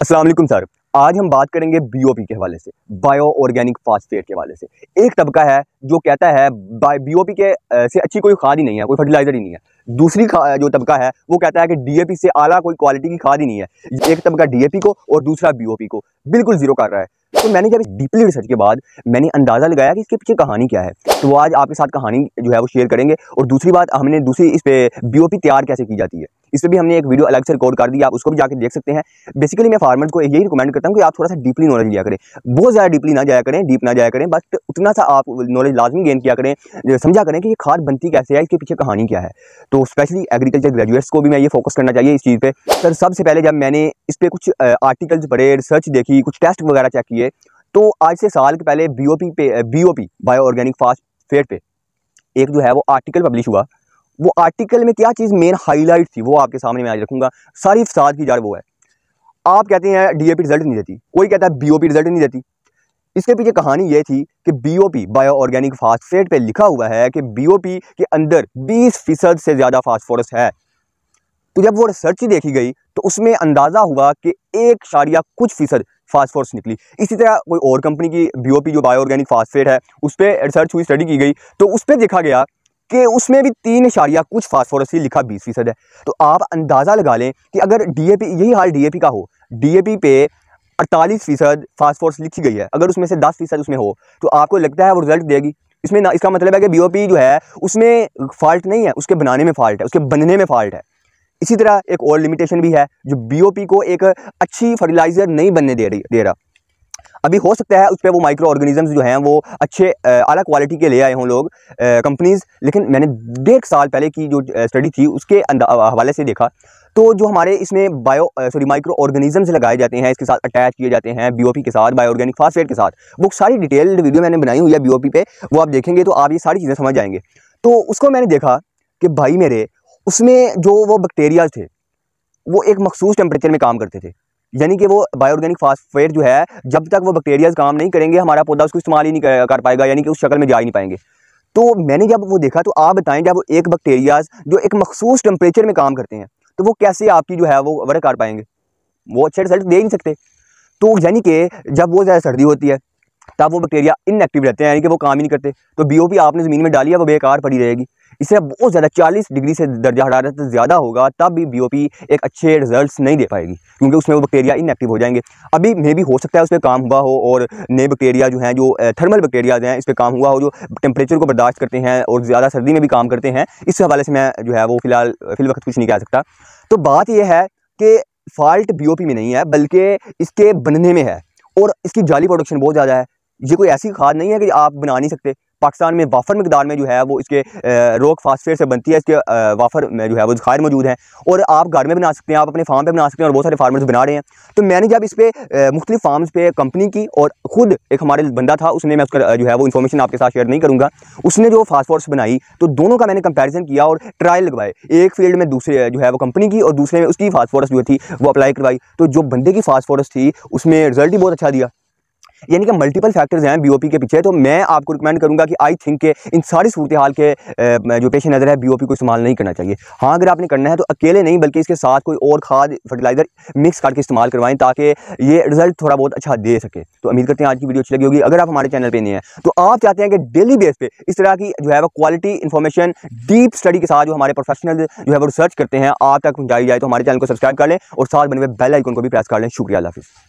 السلام علیکم سر आज हम बात करेंगे बीओपी के हवाले से बायो ऑर्गेनिक फास्फेट के हवाले से एक तबका है जो कहता है बीओपी के से अच्छी कोई खाद ही नहीं है कोई फर्टिलाइजर ही नहीं है दूसरी जो तबका है वो कहता है कि डीएपी से आला कोई क्वालिटी की खाद ही नहीं है एक तबका डीएपी को और दूसरा बीओपी को बिल्कुल जीरो कर रहा है तो मैंने जब डीपली रिसर्च के बाद मैंने अंदाज़ा लगाया कि इसके पीछे कहानी क्या है तो आज आपके साथ कहानी जो है वो शेयर करेंगे और दूसरी बात हमने दूसरी इस पर बीओपी तैयार कैसे की जाती है इस पर भी हमने एक वीडियो अलग से रिकॉर्ड कर दिया आप उसको भी जाकर देख सकते हैं बेसिकली मैं फार्मर्स को यही रिकमेंड करता चाहता हूँ कि आप थोड़ा सा डीपली नॉलेज लिया करें बहुत ज़्यादा डीपली ना जाया करें डीप ना जाया करें बट उतना सा आप नॉलेज लाजमी गेन किया करें समझा करें कि ये खाद बनती कैसे है इसके पीछे कहानी क्या है तो स्पेशली एग्रीकल्चर ग्रेजुएट्स को भी मैं ये फोकस करना चाहिए इस चीज़ पर सर सबसे पहले जब मैंने इस पर कुछ आर्टिकल्स पढ़े रिसर्च देखी कुछ टेस्ट वगैरह चेक किए तो आज से साल के पहले बी ओ पी पे B O P bio organic fast fair पे एक जो है वो आर्टिकल पब्लिश हुआ वो आर्टिकल में क्या चीज़ मेन हाईलाइट थी वो आपके सामने मैं आज रखूँगा सारी फसाद की जड़ वो है आप कहते हैं डीएपी रिजल्ट नहीं देती कोई कहता है बीओपी रिजल्ट नहीं देती इसके पीछे कहानी ये थी कि बीओपी बायो ऑर्गेनिक फास्फेट पे लिखा हुआ है कि बीओपी के अंदर 20 फीसद से ज़्यादा फास्फोरस है तो जब वो रिसर्च देखी गई तो उसमें अंदाज़ा हुआ कि एक शारिया कुछ फीसद फास्फोरस निकली इसी तरह कोई और कंपनी की बीओपी जो बायो ऑर्गेनिक फास्फेट है उस पर रिसर्च हुई स्टडी की गई तो उस पर देखा गया कि उसमें भी तीन इशारिया कुछ फास्फोरस ही लिखा बीस फीसद है तो आप अंदाज़ा लगा लें कि अगर डीएपी यही हाल डीएपी का हो डीएपी पे अड़तालीस फ़ीसद फास्फोर्स लिखी गई है अगर उसमें से दस फ़ीसद उसमें हो तो आपको लगता है वो रिजल्ट देगी इसमें ना इसका मतलब है कि बीओपी जो है उसमें फॉल्ट नहीं है उसके बनाने में फॉल्ट है उसके बनने में फॉल्ट है इसी तरह एक और लिमिटेशन भी है जो बी को एक अच्छी फर्टिलाइज़र नहीं बनने दे रही दे रहा अभी हो सकता है उस पर वो माइक्रो ऑर्गेनिजम्स जो हैं वो अच्छे अलग क्वालिटी के ले आए हों लोग कंपनीज़ लेकिन मैंने डेढ़ साल पहले की जो स्टडी थी उसके हवाले से देखा तो जो हमारे इसमें बायो सॉरी माइक्रो ऑर्गेनिजम्स लगाए जाते हैं इसके साथ अटैच किए जाते हैं बीओपी के साथ बायो ऑर्गेनिक फास्फेट के साथ वो सारी डिटेल्ड वीडियो मैंने बनाई हुई है बीओपी पे वो आप देखेंगे तो आप ये सारी चीज़ें समझ जाएंगे तो उसको मैंने देखा कि भाई मेरे उसमें जो वो बैक्टीरियाज थे वो एक मखसूस टेम्परेचर में काम करते थे यानी कि वो बायोर्गेनिक फास्फेट जो है जब तक वो बैक्टीरियाज काम नहीं करेंगे हमारा पौधा उसको इस्तेमाल ही नहीं कर, पाएगा यानी कि उस शक्ल में जा ही नहीं पाएंगे तो मैंने जब वो देखा तो आप बताएं जब एक बैक्टीरियाज जो एक मखसूस टेम्परेचर में काम करते हैं तो वो कैसे आपकी जो है वो वर्क कर पाएंगे वो अच्छे रिजल्ट दे नहीं सकते तो यानी कि जब वो ज़्यादा सर्दी होती है तब वो बैक्टीरिया इनएक्टिव रहते हैं यानी कि वो काम ही नहीं करते तो बीओपी आपने ज़मीन में डाली है वो बेकार पड़ी रहेगी इससे बहुत ज़्यादा चालीस डिग्री से दर्जा हरारत तो ज़्यादा होगा तब भी बी एक अच्छे रिजल्ट्स नहीं दे पाएगी क्योंकि उसमें वो बैक्टीरिया इनएक्टिव हो जाएंगे अभी मे भी हो सकता है उस पर काम हुआ हो और नए बैक्टीरिया जो हैं जो थर्मल बैक्टीरियाज हैं इस पर काम हुआ हो जो टेम्परेचर को बर्दाश्त करते हैं और ज़्यादा सर्दी में भी काम करते हैं इस हवाले से मैं जो है वो फिलहाल फिल वक्त कुछ नहीं कह सकता तो बात यह है कि फॉल्ट बी में नहीं है बल्कि इसके बनने में है और इसकी जाली प्रोडक्शन बहुत ज़्यादा है ये कोई ऐसी खाद नहीं है कि आप बना नहीं सकते पाकिस्तान में वाफर मकदार में जो है वो इसके रोक फास्टफेयर से बनती है इसके वाफर में जो है वो खायर मौजूद हैं और आप घर में बना सकते हैं आप अपने फार्म पर बना सकते हैं और बहुत सारे फार्मर्स बना रहे हैं तो मैंने जब इस पर मुख्तलिफ फार्म्स पर कंपनी की और ख़ुद एक हमारे बंदा था उसने मैं उसका जो है वो इन्फॉर्मेशन आपके साथ शेयर नहीं करूँगा उसने जो फास्टफोर्स बनाई तो दोनों का मैंने कंपेरिजन किया और ट्रायल लगवाए एक फील्ड में दूसरे जो है वो कंपनी की और दूसरे में उसकी फास्टफोर्स जो थी वो अप्लाई करवाई तो जो बंदे की फास्टफोर्स थी उसमें रिजल्ट ही बहुत अच्छा दिया यानी कि मल्टीपल फैक्टर्स हैं बीओपी के पीछे तो मैं आपको रिकमेंड करूँगा कि आई थिंक के इन सारी सूरत हाल के जो पेश नज़र है बीओपी को इस्तेमाल नहीं करना चाहिए हाँ अगर आपने करना है तो अकेले नहीं बल्कि इसके साथ कोई और खाद फर्टिलाइज़र मिक्स करके इस्तेमाल करवाएं ताकि ये रिजल्ट थोड़ा बहुत अच्छा दे सके तो उम्मीद करते हैं आज की वीडियो अच्छी लगी होगी अगर आप हमारे चैनल पर नहीं है तो आप चाहते हैं कि डेली बेस पर इस तरह की जो है वो क्वालिटी इन्फॉर्मेशन डीप स्टडी के साथ जो हमारे प्रोफेशनल जो है वो रिसर्च करते हैं आप तक पहुँचाई जाए तो हमारे चैनल को सब्सक्राइब कर लें और साथ बने हुए बेल आइकन को भी प्रेस कर लें शुक्रिया हाफिज़